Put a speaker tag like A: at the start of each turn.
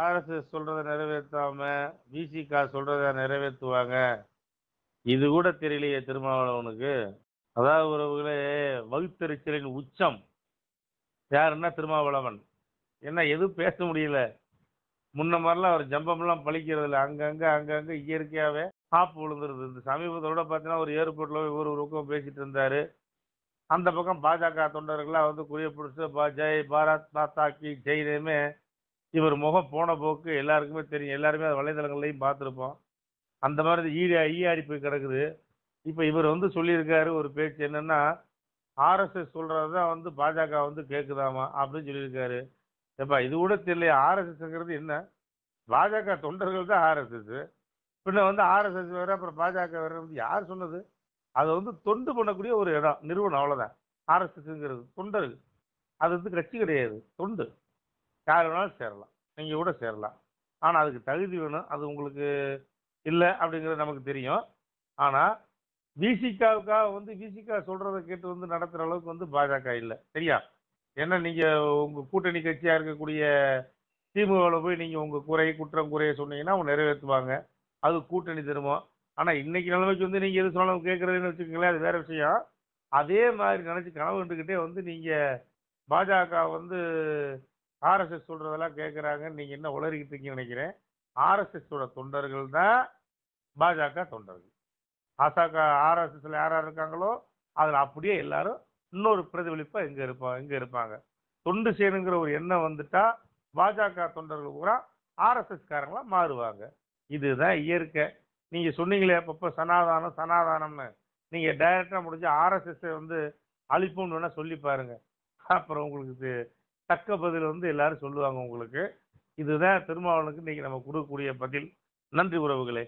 A: RSS சொல்றதை நிறைவேற்றாம பிசிகா சொல்றத நிறைவேற்றுவாங்க இது கூட தெரியலையே திருமாவளவனுக்கு அதாவது உறவுகளே வகுத்தறிச்சலின் உச்சம் யாருன்னா திருமாவளவன் என்ன எதுவும் பேச முடியல முன்ன மாதிரிலாம் அவர் ஜம்பம்லாம் பழிக்கிறது இல்லை அங்கங்கே அங்கங்கே இயற்கையாகவே ஆப்பு விழுந்துருது இந்த சமீபத்தோட பார்த்தீங்கன்னா ஒரு ஏர்போர்ட்டில் போய் ஒரு பக்கம் பேசிட்டு இருந்தார் அந்த பக்கம் பாஜக தொண்டர்கள்லாம் வந்து குறிய பிடிச்சி பா ஜெய் பாரத் மாதா கி ஜெயினுமே இவர் முகம் போன போக்கு எல்லாருக்குமே தெரியும் எல்லாருமே வலைதளங்கள்லையும் பார்த்துருப்போம் அந்த மாதிரி ஈடு ஈயாடி போய் கிடக்குது இப்போ இவர் வந்து சொல்லியிருக்காரு ஒரு பேச்சு என்னென்னா ஆர்எஸ்எஸ் சொல்கிறது தான் வந்து பாஜக வந்து கேட்குதாமா அப்படின்னு சொல்லியிருக்காரு ஏப்பா இது கூட தெரியல ஆர்எஸ்எஸ்ங்கிறது என்ன பாஜக தொண்டர்கள் தான் ஆர்எஸ்எஸ் பின்ன வந்து ஆர்எஸ்எஸ் வேறு அப்புறம் பாஜக வேறு வந்து யார் சொன்னது அது வந்து தொண்டு பண்ணக்கூடிய ஒரு இடம் நிறுவனம் அவ்வளோதான் ஆர்எஸ்எஸ்ங்கிறது தொண்டர்கள் அது வந்து கட்சி கிடையாது தொண்டு யார் வேணாலும் சேரலாம் நீங்கள் கூட சேரலாம் ஆனால் அதுக்கு தகுதி வேணும் அது உங்களுக்கு இல்லை அப்படிங்கிறது நமக்கு தெரியும் ஆனால் விசிகாவுக்காக வந்து விசிகா சொல்கிறத கேட்டு வந்து நடத்துகிற அளவுக்கு வந்து பாஜக இல்லை சரியா ஏன்னா நீங்கள் உங்கள் கூட்டணி கட்சியாக இருக்கக்கூடிய திமுகவில் போய் நீங்கள் உங்கள் குறை குற்றம் குறைய சொன்னீங்கன்னா அவங்க நிறைவேற்றுவாங்க அது கூட்டணி தருமோ ஆனால் இன்னைக்கு நிலைமைக்கு வந்து நீங்கள் எது சொன்னாலும் கேட்குறதுன்னு வச்சுக்கோங்களேன் அது வேறு விஷயம் அதே மாதிரி நினச்சி கனவுண்டுக்கிட்டே வந்து நீங்கள் பாஜக வந்து ஆர்எஸ்எஸ் சொல்றதெல்லாம் கேட்குறாங்க நீங்கள் என்ன உளறிக்கிட்டு இருக்கீங்கன்னு நினைக்கிறேன் ஆர்எஸ்எஸோட தொண்டர்கள் தான் பாஜக தொண்டர்கள் அசாக ஆர்எஸ்எஸ்ல யார் யார் இருக்காங்களோ அதில் அப்படியே எல்லாரும் இன்னொரு பிரதிபலிப்பாக இங்கே இருப்பா இங்கே இருப்பாங்க தொண்டு செய்யணுங்கிற ஒரு எண்ணம் வந்துட்டா பாஜக தொண்டர்கள் பூரா ஆர்எஸ்எஸ்காரங்களாக மாறுவாங்க இதுதான் இயற்கை நீங்கள் சொன்னீங்களே அப்பப்போ சனாதானம் சனாதானம்னு நீங்கள் டைரெக்டாக முடிஞ்சு ஆர்எஸ்எஸ்ஸை வந்து அழிப்போம்னு வேணால் சொல்லி பாருங்கள் அப்புறம் உங்களுக்கு தக்க பதில் வந்து எல்லாரும் சொல்லுவாங்க உங்களுக்கு இதுதான் திருமாவளவனுக்கு இன்னைக்கு நம்ம கொடுக்கக்கூடிய பதில் நன்றி உறவுகளே